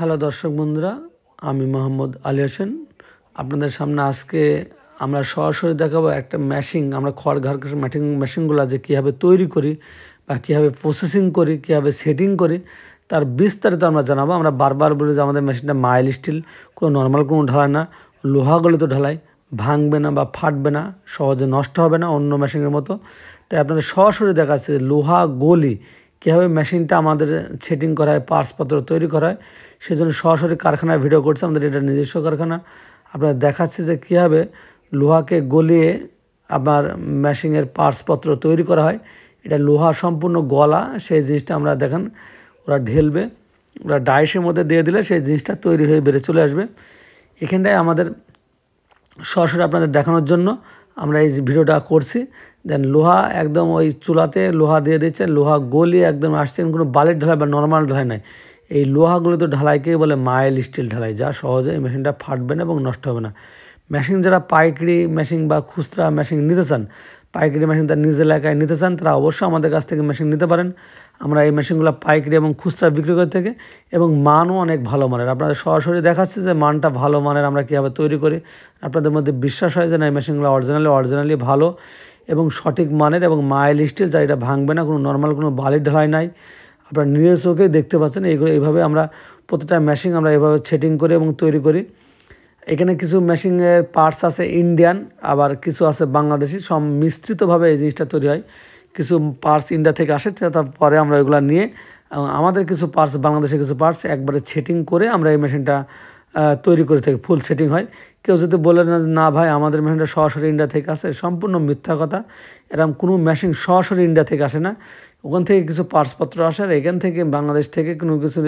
hello দর্শক বন্ধুরা আমি মোহাম্মদ আলী হোসেন আপনাদের সামনে আজকে আমরা সরাসরি দেখাবো একটা ম্যাশিং আমরা খড় ঘর ম্যাটিং মেশিনগুলো যে কীভাবে তৈরি করি বা কীভাবে প্রসেসিং করি কীভাবে সেটিং করি তার বিস্তারিত আমরা জানাবো আমরা বারবার বলি যে আমাদের মেশিনটা মাইল স্টিল কোনো নর্মাল কোনো ঢালাই না তো ঢালাই ভাঙবে না বা ফাটবে না সহজে নষ্ট হবে না অন্য মেশিনের মতো তাই আপনাদের সরাসরি দেখাচ্ছে লোহা গলি কীভাবে মেশিনটা আমাদের সেটিং করা হয় পার্টসপত্র তৈরি করা হয় সেই জন্য সরাসরি কারখানায় ভিডিও করছে আমাদের এটা নিজস্ব কারখানা আপনারা দেখাচ্ছি যে কীভাবে লোহাকে গলিয়ে আপনার ম্যাশিংয়ের পার্টসপত্র তৈরি করা হয় এটা লোহা সম্পূর্ণ গলা সেই জিনিসটা আমরা দেখেন ওরা ঢেলবে ওরা ডাইসের মধ্যে দিয়ে দিলে সেই জিনিসটা তৈরি হয়ে বেড়ে চলে আসবে এখানটায় আমাদের সরাসরি আপনাদের দেখানোর জন্য আমরা এই ভিডিওটা করছি দেন লোহা একদম ওই চুলাতে লোহা দিয়ে দিচ্ছে লোহা গলিয়ে একদম আসছেন কোনো বালির ঢালাই বা নর্মাল ঢালাই নাই এই তো ঢালাইকেই বলে মাইল স্টিল ঢালাই যা সহজে এই মেশিনটা ফাটবে না এবং নষ্ট হবে না মেশিন যারা পাইকারি মেশিন বা খুচরা মেশিন নিতে চান পাইকারি মেশিন তার নিজ এলাকায় নিতে চান তারা অবশ্যই আমাদের কাছ থেকে মেশিন নিতে পারেন আমরা এই মেশিনগুলো পাইকারি এবং খুচরা বিক্রি করে থেকে এবং মানও অনেক ভালো মানের আপনাদের সরাসরি দেখাচ্ছে যে মানটা ভালো মানের আমরা কীভাবে তৈরি করি আপনাদের মধ্যে বিশ্বাস হয় যে না এই মেশিনগুলো অরিজিনালি অরিজিনালি ভালো এবং সঠিক মানের এবং মাইল স্টিল যা এটা ভাঙবে না কোনো নর্মাল কোনো বালির ঢালাই নাই আপনারা নিজের চোখে দেখতে পাচ্ছেন এইগুলো এইভাবে আমরা প্রতিটা ম্যাশিং আমরা এভাবে সেটিং করি এবং তৈরি করি এখানে কিছু মেশিনের পার্টস আছে ইন্ডিয়ান আবার কিছু আছে বাংলাদেশি সব মিশ্রিতভাবে এই জিনিসটা তৈরি হয় কিছু পার্টস ইন্ডিয়া থেকে আসে তারপরে আমরা এগুলো নিয়ে আমাদের কিছু পার্টস বাংলাদেশের কিছু পার্টস একবারে সেটিং করে আমরা এই মেশিনটা তৈরি করে থাকে ফুল সেটিং হয় কেউ যদি বলে না না ভাই আমাদের মেশিনটা সরাসরি ইন্ডিয়া থেকে আসে সম্পূর্ণ মিথ্যা কথা এরকম কোনো মেশিন সরাসরি ইন্ডিয়া থেকে আসে না ওখান থেকে কিছু পার্সপত্র আসে আর এখান থেকে বাংলাদেশ থেকে কোনো কিছু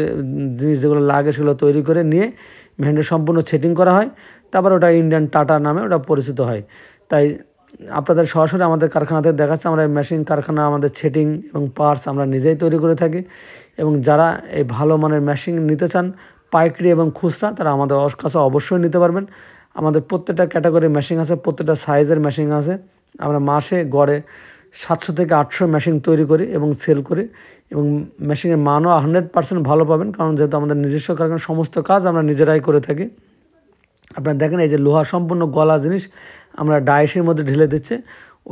জিনিস যেগুলো লাগে সেগুলো তৈরি করে নিয়ে মেশিনটা সম্পূর্ণ সেটিং করা হয় তারপর ওটা ইন্ডিয়ান টাটা নামে ওটা পরিচিত হয় তাই আপনাদের সরাসরি আমাদের কারখানাতে দেখাচ্ছে আমরা মেশিন কারখানা আমাদের সেটিং এবং পার্স আমরা নিজেই তৈরি করে থাকি এবং যারা এই ভালো মানের মেশিন নিতে চান পাইকারি এবং খুচরা তারা আমাদের কাছে অবশ্যই নিতে পারবেন আমাদের প্রত্যেকটা ক্যাটাগরি মেশিন আছে প্রত্যেকটা সাইজের মেশিন আছে আমরা মাসে গড়ে সাতশো থেকে আটশো মেশিন তৈরি করি এবং সেল করি এবং মেশিনের মানও হান্ড্রেড পার্সেন্ট ভালো পাবেন কারণ যেহেতু আমাদের নিজস্ব কারখানা সমস্ত কাজ আমরা নিজেরাই করে থাকি আপনারা দেখেন এই যে লোহা সম্পূর্ণ গলা জিনিস আমরা ডায়েসের মধ্যে ঢেলে দিচ্ছে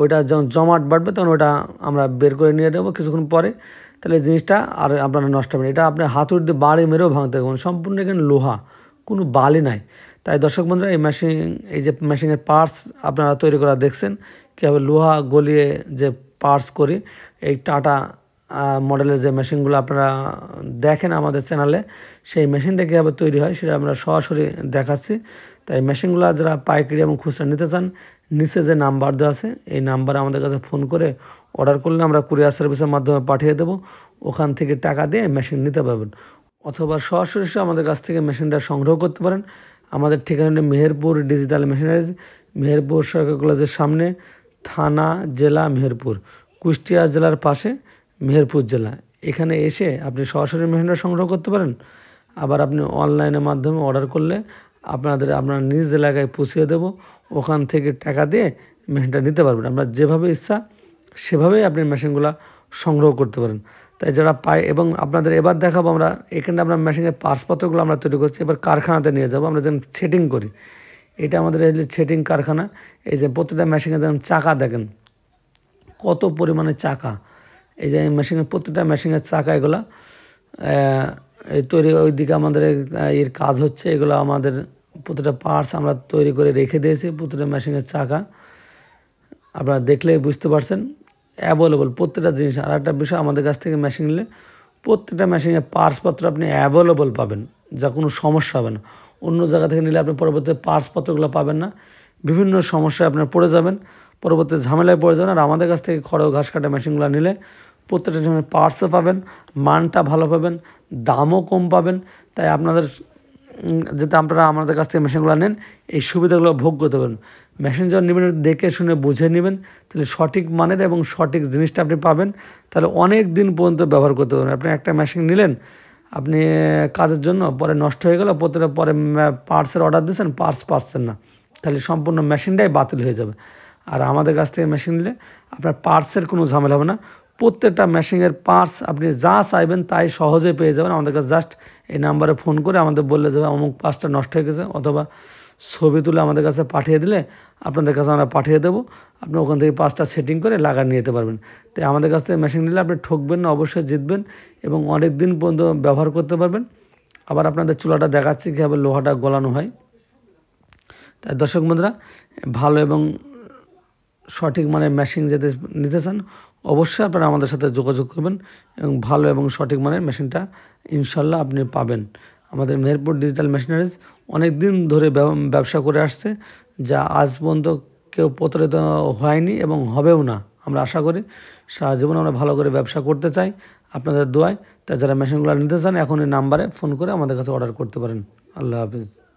ওইটা যখন জমাট বাড়বে তখন ওটা আমরা বের করে নিয়ে নেবো কিছুক্ষণ পরে তাহলে জিনিসটা আর আপনারা নষ্ট হবে এটা আপনার হাতুড় দিয়ে বাড়ি মেরেও ভাঙতে পারবেন সম্পূর্ণ এখানে লোহা কোনো বালি নাই তাই দর্শক বন্ধুরা এই মেশিন এই যে মেশিনের পার্টস আপনারা তৈরি করা দেখছেন কীভাবে লোহা গলিয়ে যে পার্টস করি এই টাটা মডেলের যে মেশিনগুলো আপনারা দেখেন আমাদের চ্যানেলে সেই মেশিনটা কীভাবে তৈরি হয় সেটা আমরা সরাসরি দেখাচ্ছি তাই মেশিনগুলো যারা পাইকারি এবং খুচরা নিতে চান নিচে যে নাম্বার দেওয়া আছে এই নাম্বারে আমাদের কাছে ফোন করে অর্ডার করলে আমরা কুরিয়ার সার্ভিসের মাধ্যমে পাঠিয়ে দেব ওখান থেকে টাকা দিয়ে মেশিন নিতে পারবেন অথবা সরাসরি আমাদের কাছ থেকে মেশিনটা সংগ্রহ করতে পারেন আমাদের ঠিকানাটা মেহেরপুর ডিজিটাল মেশিনারিজ মেহেরপুর সরকার কলেজের সামনে থানা জেলা মেহেরপুর কুষ্টিয়া জেলার পাশে মেহেরপুর জেলা এখানে এসে আপনি সরাসরি মেশিনটা সংগ্রহ করতে পারেন আবার আপনি অনলাইনের মাধ্যমে অর্ডার করলে আপনাদের আপনার নিজ এলাকায় পৌঁছিয়ে দেবো ওখান থেকে টাকা দিয়ে মেশিনটা নিতে পারবেন আপনার যেভাবে ইচ্ছা সেভাবেই আপনি মেশিনগুলো সংগ্রহ করতে পারেন তাই যারা পায় এবং আপনাদের এবার দেখাবো আমরা এখানে আমরা মেশিনের পার্সপত্রগুলো আমরা তৈরি করছি এবার কারখানাতে নিয়ে যাবো আমরা যেন সেটিং করি এটা আমাদের সেটিং কারখানা এই যে প্রতিটা মেশিনে যেমন চাকা দেখেন কত পরিমাণে চাকা এই যে মেশিনের প্রতিটা মেশিনের চাকা এগুলা তৈরি ওই দিকে আমাদের এর কাজ হচ্ছে এগুলো আমাদের প্রতিটা পার্টস আমরা তৈরি করে রেখে দিয়েছি প্রতিটা মেশিনের চাকা আপনারা দেখলেই বুঝতে পারছেন অ্যাভেলেবল প্রত্যেকটা জিনিস আর একটা বিষয় আমাদের কাছ থেকে মেশিন নিলে প্রত্যেকটা মেশিনের পার্টসপত্র আপনি অ্যাভেলেবল পাবেন যা কোনো সমস্যা হবে না অন্য জায়গা থেকে নিলে আপনি পরবর্তীতে পার্টসপত্রগুলো পাবেন না বিভিন্ন সমস্যায় আপনার পড়ে যাবেন পরবর্তী ঝামেলায় পড়ে যাবেন আর আমাদের কাছ থেকে খড় ঘাস কাটা মেশিনগুলো নিলে প্রত্যেকটা ডিমের পার্টসও পাবেন মানটা ভালো পাবেন দামও কম পাবেন তাই আপনাদের যাতে আপনারা আমাদের কাছ থেকে মেশিনগুলো নেন এই সুবিধাগুলো ভোগ করতে পারেন মেশিন যখন নেবেন দেখে শুনে বুঝে নেবেন তাহলে সঠিক মানের এবং সঠিক জিনিসটা আপনি পাবেন তাহলে অনেক দিন পর্যন্ত ব্যবহার করতে পারবেন আপনি একটা মেশিন নিলেন আপনি কাজের জন্য পরে নষ্ট হয়ে গেল প্রত্যেকটা পরে পার্টসের অর্ডার দিয়েছেন পার্টস পাচ্ছেন না তাহলে সম্পূর্ণ মেশিনটাই বাতিল হয়ে যাবে আর আমাদের কাছ থেকে মেশিন নিলে আপনার পার্টসের কোনো ঝামেলা হবে না প্রত্যেকটা মেশিনের পার্টস আপনি যা চাইবেন তাই সহজে পেয়ে যাবেন আমাদেরকে জাস্ট এই নাম্বারে ফোন করে আমাদের বললে যাবে অমুক পার্টসটা নষ্ট হয়ে গেছে অথবা ছবি তুলে আমাদের কাছে পাঠিয়ে দিলে আপনাদের কাছে আমরা পাঠিয়ে দেবো আপনি ওখান থেকে পাঁচটা সেটিং করে লাগা নিয়ে যেতে পারবেন তাই আমাদের কাছ থেকে মেশিন নিলে আপনি ঠকবেন না অবশ্যই জিতবেন এবং অনেক দিন পর্যন্ত ব্যবহার করতে পারবেন আবার আপনাদের চুলাটা দেখাচ্ছি কীভাবে লোহাটা গলানো হয় তাই দর্শক বন্ধুরা ভালো এবং সঠিক মানে মেশিন যেতে নিতে চান অবশ্যই আপনারা আমাদের সাথে যোগাযোগ করবেন এবং ভালো এবং সঠিক মানের মেশিনটা ইনশাল্লাহ আপনি পাবেন আমাদের মেহেরপুর ডিজিটাল মেশিনারিজ অনেক দিন ধরে ব্যবসা করে আসছে যা আজ পর্যন্ত কেউ প্রতারিত হয়নি এবং হবেও না আমরা আশা করি সারা জীবন আমরা ভালো করে ব্যবসা করতে চাই আপনাদের দোয়ায় যারা মেশিনগুলো নিতে চান এখন এই নাম্বারে ফোন করে আমাদের কাছে অর্ডার করতে পারেন আল্লাহ হাফিজ